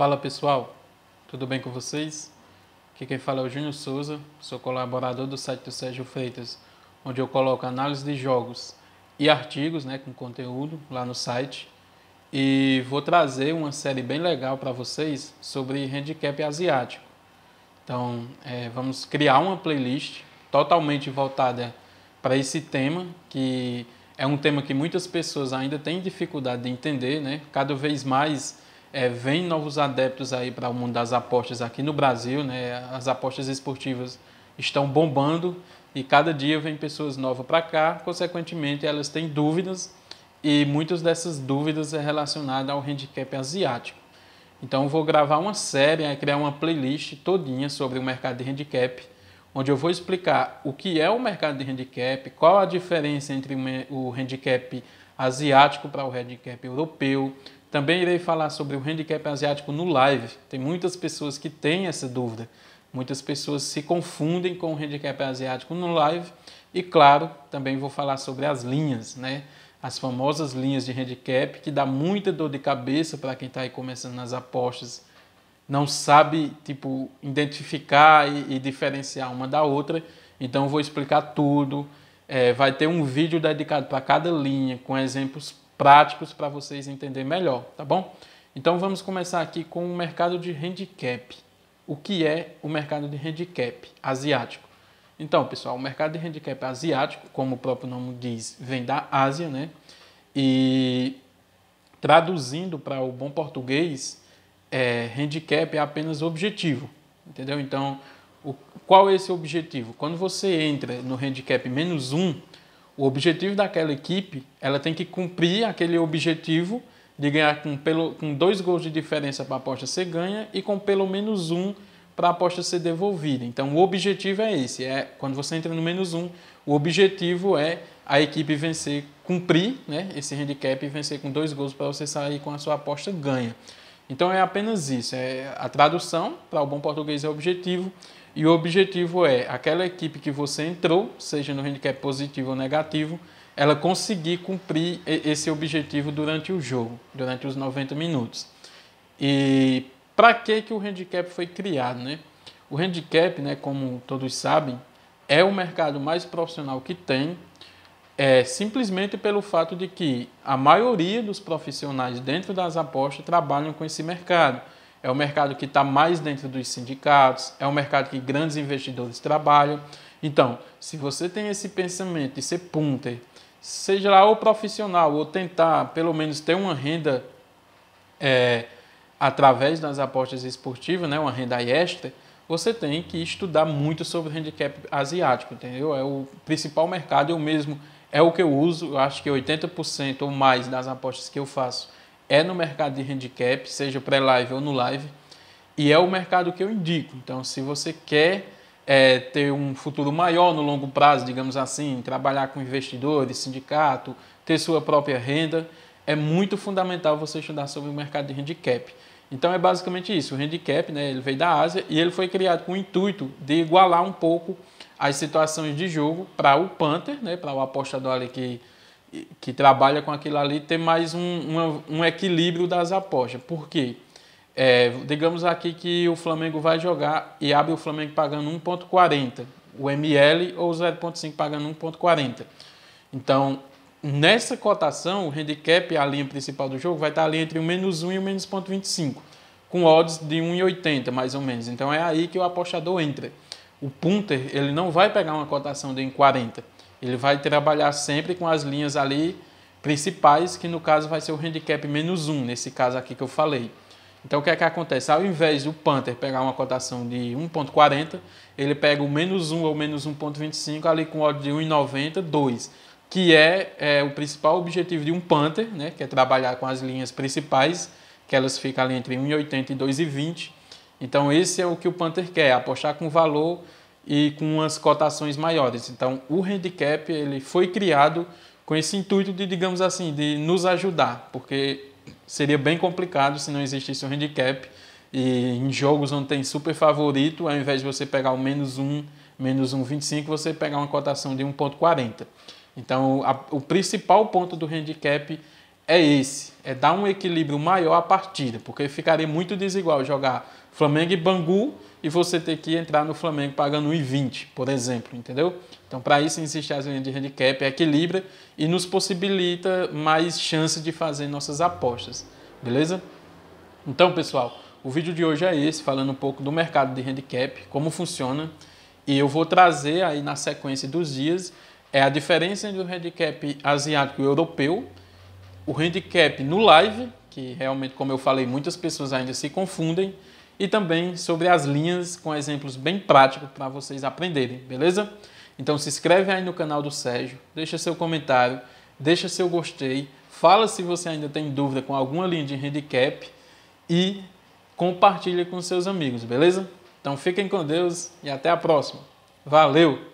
Fala pessoal, tudo bem com vocês? Aqui quem fala é o Júnior Souza, sou colaborador do site do Sérgio Freitas, onde eu coloco análise de jogos e artigos né, com conteúdo lá no site. E vou trazer uma série bem legal para vocês sobre handicap asiático. Então, é, vamos criar uma playlist totalmente voltada para esse tema, que é um tema que muitas pessoas ainda têm dificuldade de entender, né? Cada vez mais é, vem novos adeptos aí para o mundo das apostas aqui no Brasil, né? As apostas esportivas estão bombando e cada dia vem pessoas novas para cá, consequentemente elas têm dúvidas e muitas dessas dúvidas é relacionada ao handicap asiático. Então vou gravar uma série, é, criar uma playlist todinha sobre o mercado de handicap, onde eu vou explicar o que é o mercado de handicap, qual a diferença entre o handicap asiático para o handicap europeu, também irei falar sobre o handicap asiático no live. Tem muitas pessoas que têm essa dúvida. Muitas pessoas se confundem com o handicap asiático no live. E claro, também vou falar sobre as linhas, né? As famosas linhas de handicap que dá muita dor de cabeça para quem está aí começando nas apostas, não sabe tipo identificar e, e diferenciar uma da outra. Então vou explicar tudo. É, vai ter um vídeo dedicado para cada linha com exemplos práticos para vocês entenderem melhor, tá bom? Então vamos começar aqui com o mercado de handicap. O que é o mercado de handicap asiático? Então, pessoal, o mercado de handicap asiático, como o próprio nome diz, vem da Ásia, né? E traduzindo para o bom português, é, handicap é apenas objetivo, entendeu? Então, o, qual é esse objetivo? Quando você entra no handicap menos um, o objetivo daquela equipe, ela tem que cumprir aquele objetivo de ganhar com, pelo, com dois gols de diferença para a aposta ser ganha e com pelo menos um para a aposta ser devolvida. Então, o objetivo é esse. É quando você entra no menos um, o objetivo é a equipe vencer, cumprir né, esse handicap e vencer com dois gols para você sair com a sua aposta ganha. Então, é apenas isso. É a tradução para o bom português é objetivo e o objetivo é aquela equipe que você entrou, seja no handicap positivo ou negativo, ela conseguir cumprir esse objetivo durante o jogo, durante os 90 minutos. E para que, que o handicap foi criado? Né? O handicap, né, como todos sabem, é o mercado mais profissional que tem, é, simplesmente pelo fato de que a maioria dos profissionais dentro das apostas trabalham com esse mercado é o mercado que está mais dentro dos sindicatos, é o mercado que grandes investidores trabalham. Então, se você tem esse pensamento de ser punter, seja lá ou profissional, ou tentar pelo menos ter uma renda é, através das apostas esportivas, né, uma renda extra, você tem que estudar muito sobre o handicap asiático, entendeu? É o principal mercado, eu mesmo, é o que eu uso, eu acho que 80% ou mais das apostas que eu faço é no mercado de handicap, seja pré-live ou no live, e é o mercado que eu indico. Então, se você quer é, ter um futuro maior no longo prazo, digamos assim, trabalhar com investidores, sindicato, ter sua própria renda, é muito fundamental você estudar sobre o mercado de handicap. Então é basicamente isso. O handicap, né, ele veio da Ásia e ele foi criado com o intuito de igualar um pouco as situações de jogo para o punter, né, para o apostador ali que que trabalha com aquilo ali ter mais um, um, um equilíbrio das apostas. Por quê? É, digamos aqui que o Flamengo vai jogar e abre o Flamengo pagando 1,40, o ML ou 0,5 pagando 1,40. Então, nessa cotação, o handicap, a linha principal do jogo, vai estar ali entre o menos 1 e o menos 0,25, com odds de 1,80 mais ou menos. Então, é aí que o apostador entra. O punter ele não vai pegar uma cotação de 1,40 ele vai trabalhar sempre com as linhas ali principais, que no caso vai ser o handicap menos um, nesse caso aqui que eu falei. Então o que é que acontece? Ao invés do Panther pegar uma cotação de 1.40, ele pega o menos 1 ou menos 1.25 ali com odd de 1,90, 2, que é, é, o principal objetivo de um Panther, né, que é trabalhar com as linhas principais, que elas ficam ali entre 1,80 e 2,20. Então esse é o que o Panther quer, apostar com valor e com as cotações maiores. Então, o handicap ele foi criado com esse intuito de, digamos assim, de nos ajudar, porque seria bem complicado se não existisse o um handicap e em jogos onde tem super favorito, ao invés de você pegar o menos 1, menos 1,25, você pegar uma cotação de 1,40. Então, a, o principal ponto do handicap é esse, é dar um equilíbrio maior à partida, porque ficaria muito desigual jogar Flamengo e Bangu e você ter que entrar no Flamengo pagando 1,20, por exemplo, entendeu? Então, para isso, insiste as linhas de handicap, equilibra e nos possibilita mais chance de fazer nossas apostas, beleza? Então, pessoal, o vídeo de hoje é esse, falando um pouco do mercado de handicap, como funciona, e eu vou trazer aí na sequência dos dias é a diferença entre o handicap asiático e o europeu, o handicap no live, que realmente, como eu falei, muitas pessoas ainda se confundem, e também sobre as linhas com exemplos bem práticos para vocês aprenderem, beleza? Então se inscreve aí no canal do Sérgio, deixa seu comentário, deixa seu gostei, fala se você ainda tem dúvida com alguma linha de handicap e compartilha com seus amigos, beleza? Então fiquem com Deus e até a próxima. Valeu!